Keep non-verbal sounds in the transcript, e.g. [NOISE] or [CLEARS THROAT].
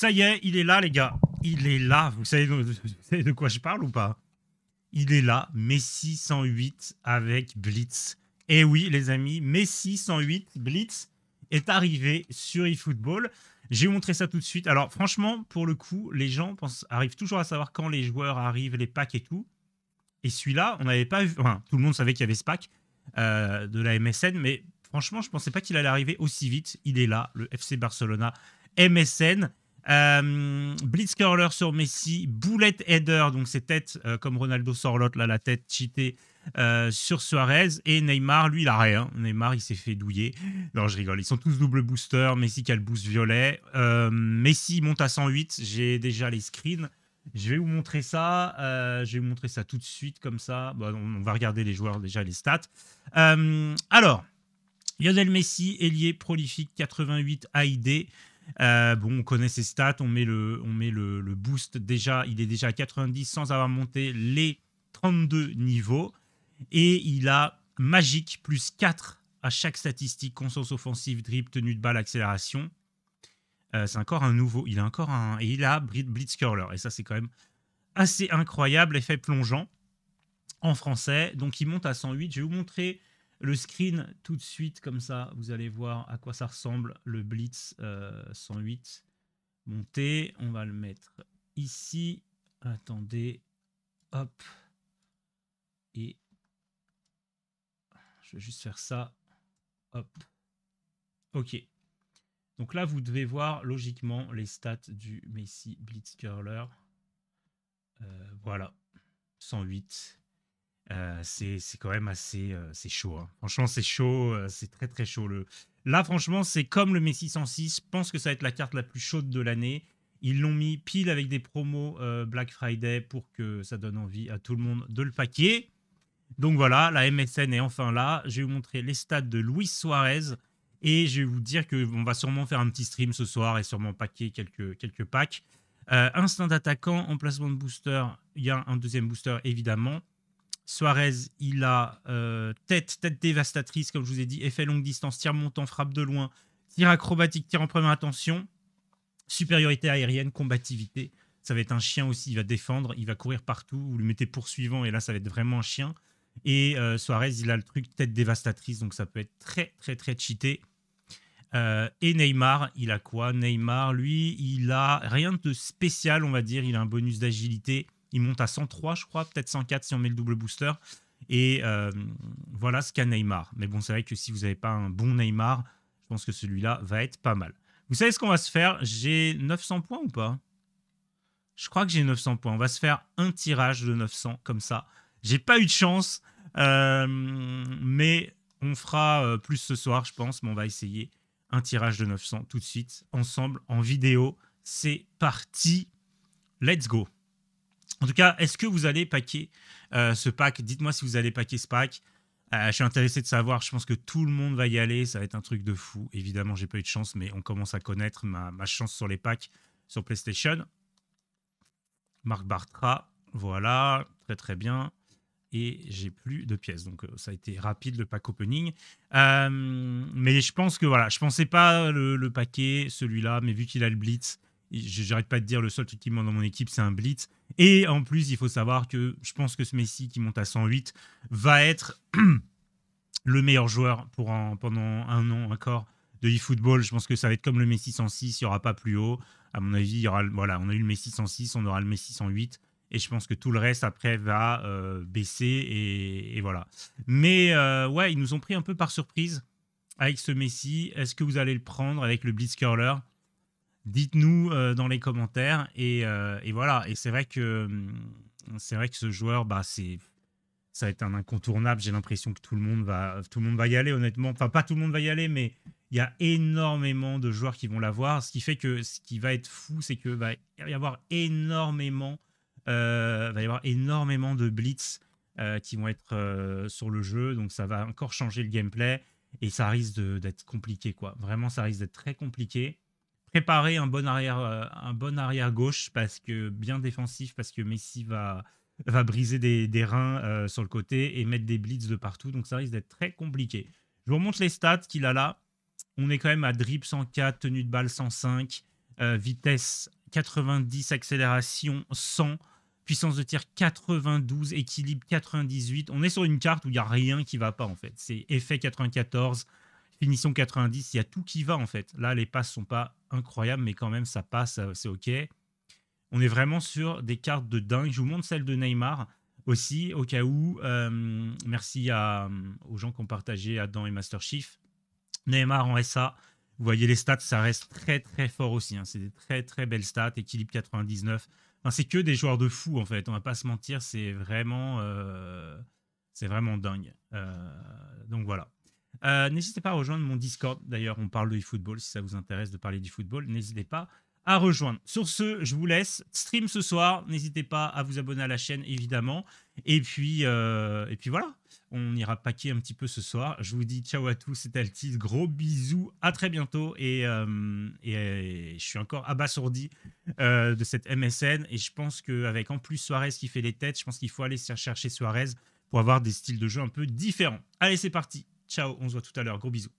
Ça y est, il est là, les gars. Il est là. Vous savez, de quoi je parle ou pas Il est là, Messi 108 avec Blitz. Et eh oui, les amis, Messi 108 Blitz est arrivé sur eFootball. J'ai montré ça tout de suite. Alors, franchement, pour le coup, les gens arrivent toujours à savoir quand les joueurs arrivent, les packs et tout. Et celui-là, on n'avait pas vu. Enfin, tout le monde savait qu'il y avait ce pack euh, de la MSN, mais franchement, je ne pensais pas qu'il allait arriver aussi vite. Il est là, le FC Barcelona MSN. Euh, Blitzcurler sur Messi, Bullet Header, donc ses têtes, euh, comme Ronaldo Sorlotte, là, la tête cheatée euh, sur Suarez. Et Neymar, lui, il a rien. Neymar, il s'est fait douiller. Non, je rigole. Ils sont tous double booster. Messi qui a le boost violet. Euh, Messi monte à 108. J'ai déjà les screens. Je vais vous montrer ça. je vais vous montrer ça tout de suite, comme ça. on, va regarder les joueurs, déjà les stats. alors, Lionel Messi, ailier prolifique, 88 AID. Euh, bon, on connaît ses stats, on met, le, on met le, boost déjà, il est déjà à 90 sans avoir monté les 32 niveaux. Et il a magique plus 4 à chaque statistique, conscience offensive, dribble, tenue de balle, accélération. Euh, c'est encore un nouveau, il a encore un, et il a Blitz Curler. Et ça, c'est quand même assez incroyable, effet plongeant en français. Donc il monte à 108. Je vais vous montrer le screen, tout de suite, comme ça, vous allez voir à quoi ça ressemble, le Blitz 108 euh, monté. On va le mettre ici. Attendez. Hop. Et je vais juste faire ça. Hop. OK. Donc là, vous devez voir logiquement les stats du Messi Blitz Curler. Euh, voilà. 108. Euh, c'est quand même assez euh, c'est chaud. Hein. Franchement, c'est chaud, euh, c'est très très chaud. Le... Là, franchement, c'est comme le Messi 106. Je pense que ça va être la carte la plus chaude de l'année. Ils l'ont mis pile avec des promos Black Friday pour que ça donne envie à tout le monde de le paquer. Donc voilà, la MSN est enfin là. Je vais vous montrer les stats de Luis Suarez. Et je vais vous dire qu'on va sûrement faire un petit stream ce soir et sûrement paquer quelques, quelques packs. instinct d'attaquant, emplacement de booster. Il y a un deuxième booster évidemment. Suarez, il a euh, tête, tête dévastatrice, comme je vous ai dit, effet longue distance, tir montant, frappe de loin, tir acrobatique, tir en première attention, supériorité aérienne, combativité. Ça va être un chien aussi, il va défendre, il va courir partout, vous le mettez poursuivant, et là, ça va être vraiment un chien. Et euh, Suarez, il a le truc tête dévastatrice, donc ça peut être très, très, très cheaté. Euh, et Neymar, il a quoi Neymar, lui, il a rien de spécial, on va dire. Il a un bonus d'agilité, il monte à 103, je crois, peut-être 104 si on met le double booster. Et euh, voilà ce qu'a Neymar. Mais bon, c'est vrai que si vous n'avez pas un bon Neymar, je pense que celui-là va être pas mal. Vous savez ce qu'on va se faire J'ai 900 points ou pas Je crois que j'ai 900 points. On va se faire un tirage de 900 comme ça. J'ai pas eu de chance, euh, mais on fera euh, plus ce soir, je pense. Mais on va essayer un tirage de 900 tout de suite, ensemble, en vidéo. C'est parti. Let's go. En tout cas, est-ce que vous allez paquer euh, ce pack Dites-moi si vous allez paquer ce pack. Euh, je suis intéressé de savoir, je pense que tout le monde va y aller, ça va être un truc de fou. Évidemment, j'ai pas eu de chance, mais on commence à connaître ma, chance sur les packs sur PlayStation. Marc Bartra, voilà, très très bien. Et j'ai plus de pièces, donc euh, ça a été rapide le pack opening. mais je pense que voilà, je pensais pas le, le paquet, celui-là, mais vu qu'il a le Blitz, j'arrête pas de dire le seul truc qui me dans mon équipe c'est un blitz et en plus il faut savoir que je pense que ce Messi qui monte à 108 va être [CLEARS THROAT] le meilleur joueur pour pendant un an encore de eFootball. football je pense que ça va être comme le Messi 106 il n'y aura pas plus haut à mon avis il y aura voilà on a eu le Messi 106 on aura le Messi 108 et je pense que tout le reste après va euh, baisser et, voilà mais euh, ouais ils nous ont pris un peu par surprise avec ce Messi est-ce que vous allez le prendre avec le blitz curler dites-nous euh, dans les commentaires. Euh, et, voilà. Et c'est vrai que hum, vrai que ce joueur, bah, ça va être un incontournable. J'ai l'impression que tout le monde va tout le monde va y aller. Honnêtement, enfin pas tout le monde va y aller, mais il y a énormément de joueurs qui vont l'avoir. Ce qui fait que ce qui va être fou, c'est que va y avoir énormément euh, va y avoir énormément de blitz qui vont être sur le jeu. Donc ça va encore changer le gameplay. Et ça risque d'être compliqué, quoi. Vraiment, ça risque d'être très compliqué préparer euh, un bon arrière, gauche parce que bien défensif parce que Messi va va briser des, reins euh, sur le côté et mettre des blitz de partout, donc ça risque d'être très compliqué. Je vous remonte les stats qu'il a là. On est quand même à drip 104, tenue de balle 105, euh, vitesse 90, accélération 100, puissance de tir 92, équilibre 98. On est sur une carte où il n'y a rien qui va pas en fait. C'est effet 94, finition 90, il y a tout qui va en fait. Là, les passes sont pas incroyables, mais quand même, ça passe, euh, c'est ok. On est vraiment sur des cartes de dingue. Je vous montre celle de Neymar aussi, au cas où. Euh, merci euh, aux gens qui ont partagé Adam et Master Chief. Neymar en SA. Vous voyez les stats, ça reste très très fort aussi. Hein. C'est des très très belles stats. Équilibre 99. Enfin, c'est que des joueurs de fou en fait. On va pas se mentir, c'est vraiment, c'est vraiment dingue. donc voilà. Euh, n'hésitez pas à rejoindre mon Discord. D'ailleurs, on parle de football Si ça vous intéresse de parler du football, n'hésitez pas à rejoindre. Sur ce, je vous laisse. Stream ce soir. N'hésitez pas à vous abonner à la chaîne, évidemment. Et puis, euh, et puis voilà. On ira paquer un petit peu ce soir. Je vous dis ciao à tous. c'était Altis. Gros bisous. À très bientôt. Et, euh, je suis encore abasourdi de cette MSN. Et je pense qu'avec en plus Suarez qui fait les têtes, je pense qu'il faut aller chercher Suarez pour avoir des styles de jeu un peu différents. Allez, c'est parti. Ciao, on se voit tout à l'heure. Gros bisous.